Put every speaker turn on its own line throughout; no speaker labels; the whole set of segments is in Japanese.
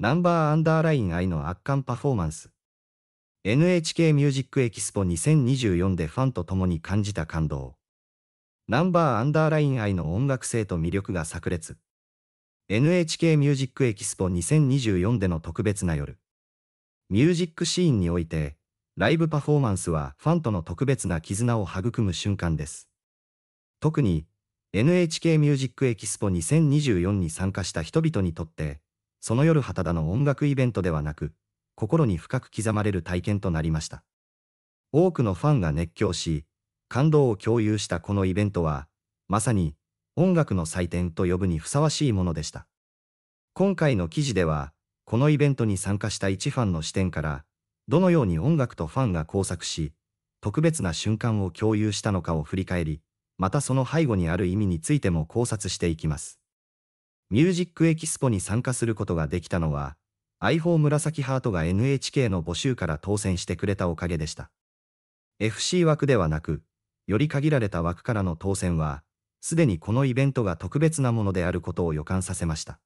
ナンバーアンダーライン愛の圧巻パフォーマンス。NHK ミュージックエキスポ2024でファンと共に感じた感動。ナンバーアンダーライン愛の音楽性と魅力が炸裂。NHK ミュージックエキスポ2024での特別な夜。ミュージックシーンにおいて、ライブパフォーマンスはファンとの特別な絆を育む瞬間です。特に、NHK ミュージックエキスポ2024に参加した人々にとって、その夜畑田の音楽イベントではなく、心に深く刻まれる体験となりました。多くのファンが熱狂し、感動を共有したこのイベントは、まさに音楽の祭典と呼ぶにふさわしいものでした。今回の記事では、このイベントに参加した一ファンの視点から、どのように音楽とファンが交錯し、特別な瞬間を共有したのかを振り返り、またその背後にある意味についても考察していきます。ミュージックエキスポに参加することができたのは、iPhone 紫ハートが NHK の募集から当選してくれたおかげでした。FC 枠ではなく、より限られた枠からの当選は、すでにこのイベントが特別なものであることを予感させました。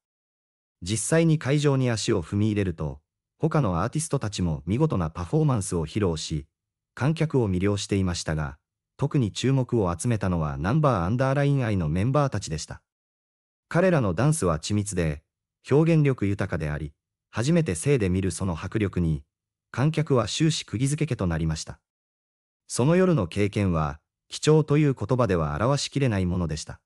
実際に会場に足を踏み入れると、他のアーティストたちも見事なパフォーマンスを披露し、観客を魅了していましたが、特に注目を集めたのはナンバーアンダーライン愛のメンバーたちでした。彼らのダンスは緻密で、表現力豊かであり、初めて生で見るその迫力に、観客は終始釘付け家となりました。その夜の経験は、貴重という言葉では表しきれないものでした。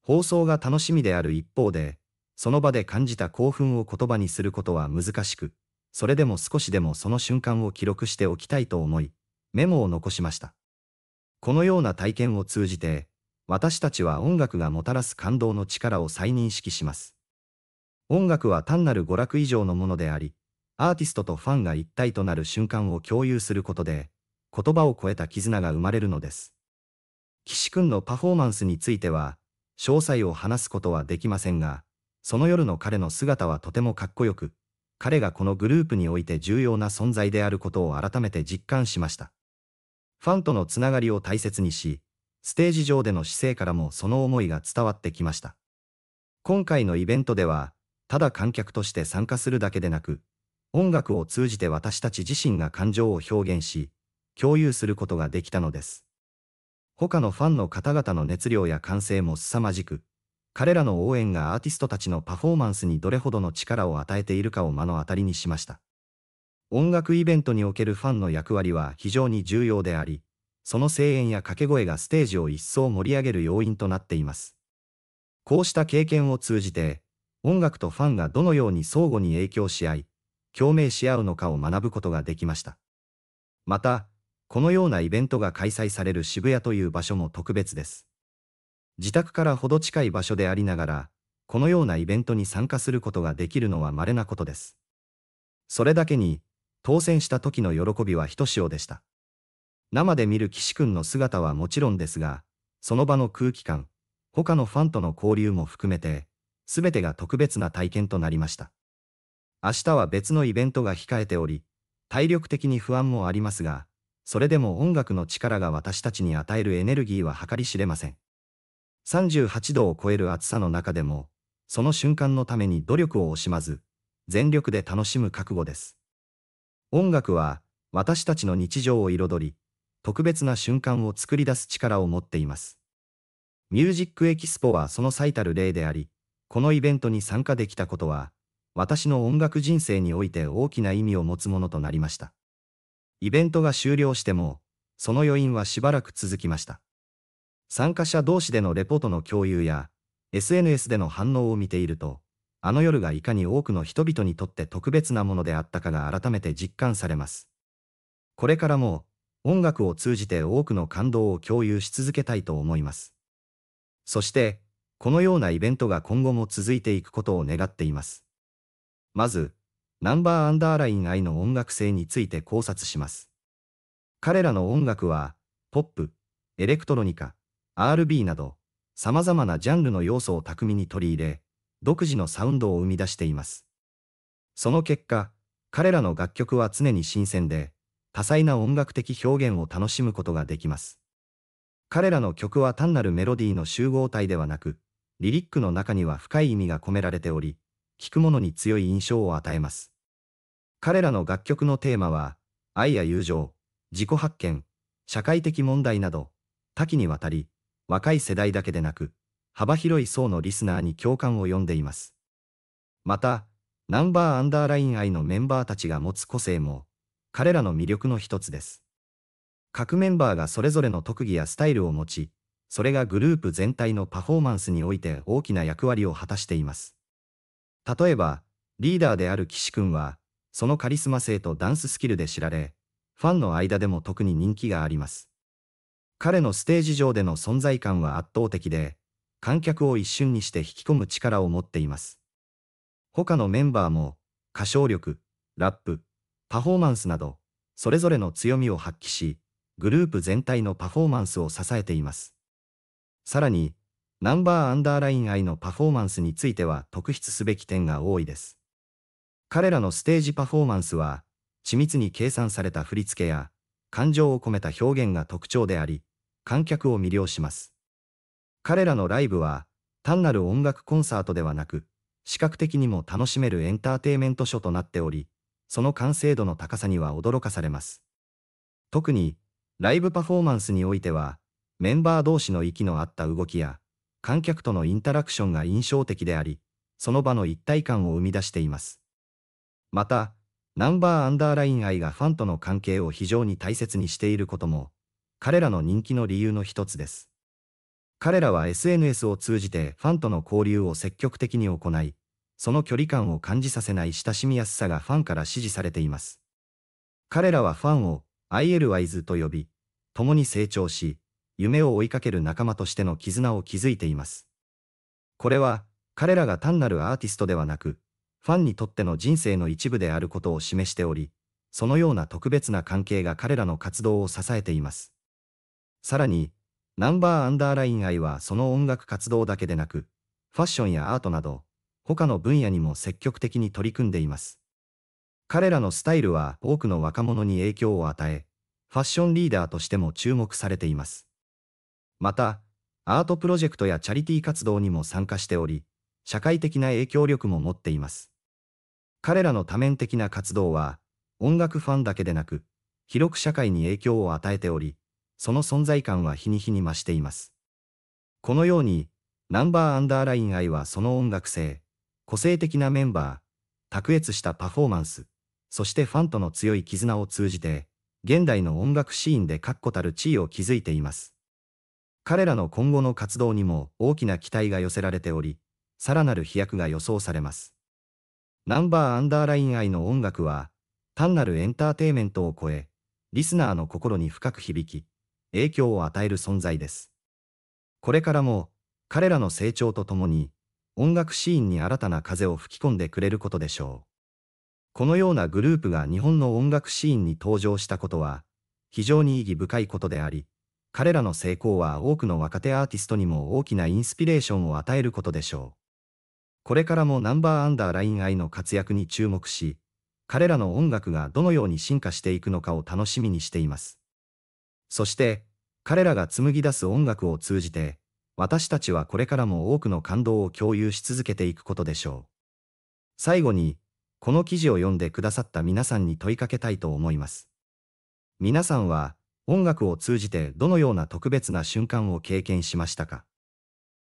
放送が楽しみである一方で、その場で感じた興奮を言葉にすることは難しく、それでも少しでもその瞬間を記録しておきたいと思い、メモを残しました。このような体験を通じて、私たちは音楽がもたらす感動の力を再認識します。音楽は単なる娯楽以上のものであり、アーティストとファンが一体となる瞬間を共有することで、言葉を超えた絆が生まれるのです。岸くんのパフォーマンスについては、詳細を話すことはできませんが、その夜の彼の姿はとてもかっこよく、彼がこのグループにおいて重要な存在であることを改めて実感しました。ファンとのつながりを大切にし、ステージ上での姿勢からもその思いが伝わってきました。今回のイベントでは、ただ観客として参加するだけでなく、音楽を通じて私たち自身が感情を表現し、共有することができたのです。他のファンの方々の熱量や歓声も凄まじく、彼らの応援がアーティストたちのパフォーマンスにどれほどの力を与えているかを目の当たりにしました。音楽イベントにおけるファンの役割は非常に重要であり、その声援や掛け声がステージを一層盛り上げる要因となっています。こうした経験を通じて、音楽とファンがどのように相互に影響し合い、共鳴し合うのかを学ぶことができました。また、このようなイベントが開催される渋谷という場所も特別です。自宅からほど近い場所でありながら、このようなイベントに参加することができるのは稀なことです。それだけに、当選した時の喜びはひとしおでした。生で見る岸くんの姿はもちろんですが、その場の空気感、他のファンとの交流も含めて、すべてが特別な体験となりました。明日は別のイベントが控えており、体力的に不安もありますが、それでも音楽の力が私たちに与えるエネルギーは計り知れません。38度を超える暑さの中でも、その瞬間のために努力を惜しまず、全力で楽しむ覚悟です。音楽は、私たちの日常を彩り、特別な瞬間を作り出す力を持っています。ミュージックエキスポはその最たる例であり、このイベントに参加できたことは、私の音楽人生において大きな意味を持つものとなりました。イベントが終了しても、その余韻はしばらく続きました。参加者同士でのレポートの共有や、SNS での反応を見ていると、あの夜がいかに多くの人々にとって特別なものであったかが改めて実感されます。これからも、音楽を通じて多くの感動を共有し続けたいと思います。そして、このようなイベントが今後も続いていくことを願っています。まず、ナンバーアンダーライン愛の音楽性について考察します。彼らの音楽は、ポップ、エレクトロニカ、R&B など、様々なジャンルの要素を巧みに取り入れ、独自のサウンドを生み出しています。その結果、彼らの楽曲は常に新鮮で、多彩な音楽的表現を楽しむことができます。彼らの曲は単なるメロディーの集合体ではなく、リリックの中には深い意味が込められており、聴く者に強い印象を与えます。彼らの楽曲のテーマは、愛や友情、自己発見、社会的問題など、多岐にわたり、若い世代だけでなく、幅広い層のリスナーに共感を呼んでいます。また、ナンバーアンダーライン愛のメンバーたちが持つ個性も、彼らの魅力の一つです。各メンバーがそれぞれの特技やスタイルを持ち、それがグループ全体のパフォーマンスにおいて大きな役割を果たしています。例えば、リーダーである岸君は、そのカリスマ性とダンススキルで知られ、ファンの間でも特に人気があります。彼のステージ上での存在感は圧倒的で、観客を一瞬にして引き込む力を持っています。他のメンバーも、歌唱力、ラップ、パフォーマンスなど、それぞれの強みを発揮し、グループ全体のパフォーマンスを支えています。さらに、ナンバーアンダーライン愛のパフォーマンスについては特筆すべき点が多いです。彼らのステージパフォーマンスは、緻密に計算された振り付けや、感情を込めた表現が特徴であり、観客を魅了します。彼らのライブは、単なる音楽コンサートではなく、視覚的にも楽しめるエンターテイメント書となっており、その完成度の高さには驚かされます。特に、ライブパフォーマンスにおいては、メンバー同士の息の合った動きや、観客とのインタラクションが印象的であり、その場の一体感を生み出しています。また、ナンバーアンダーライン愛がファンとの関係を非常に大切にしていることも、彼らの人気の理由の一つです。彼らは SNS を通じてファンとの交流を積極的に行い、その距離感を感じさせない親しみやすさがファンから支持されています。彼らはファンを ILYs と呼び、共に成長し、夢を追いかける仲間としての絆を築いています。これは、彼らが単なるアーティストではなく、ファンにとっての人生の一部であることを示しており、そのような特別な関係が彼らの活動を支えています。さらに、ナンバーアンダーライン愛はその音楽活動だけでなく、ファッションやアートなど、他の分野にも積極的に取り組んでいます。彼らのスタイルは多くの若者に影響を与え、ファッションリーダーとしても注目されています。また、アートプロジェクトやチャリティー活動にも参加しており、社会的な影響力も持っています。彼らの多面的な活動は、音楽ファンだけでなく、広く社会に影響を与えており、その存在感は日に日に増しています。このように、ナンバーアンダーライン愛はその音楽性、個性的なメンバー、卓越したパフォーマンス、そしてファンとの強い絆を通じて、現代の音楽シーンで確固たる地位を築いています。彼らの今後の活動にも大きな期待が寄せられており、さらなる飛躍が予想されます。ナンバーアンダーライン愛の音楽は、単なるエンターテイメントを超え、リスナーの心に深く響き、影響を与える存在です。これからも、彼らの成長とともに、音楽シーンに新たな風を吹き込んでくれることでしょう。このようなグループが日本の音楽シーンに登場したことは、非常に意義深いことであり、彼らの成功は多くの若手アーティストにも大きなインスピレーションを与えることでしょう。これからもナンバーアンダーライン I の活躍に注目し、彼らの音楽がどのように進化していくのかを楽しみにしています。そして、彼らが紡ぎ出す音楽を通じて、私たちはこれからも多くの感動を共有し続けていくことでしょう。最後に、この記事を読んでくださった皆さんに問いかけたいと思います。皆さんは、音楽を通じてどのような特別な瞬間を経験しましたか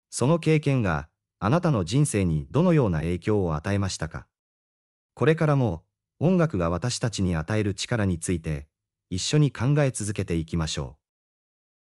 その経験が、あなたの人生にどのような影響を与えましたかこれからも、音楽が私たちに与える力について、一緒に考え続けていきましょう。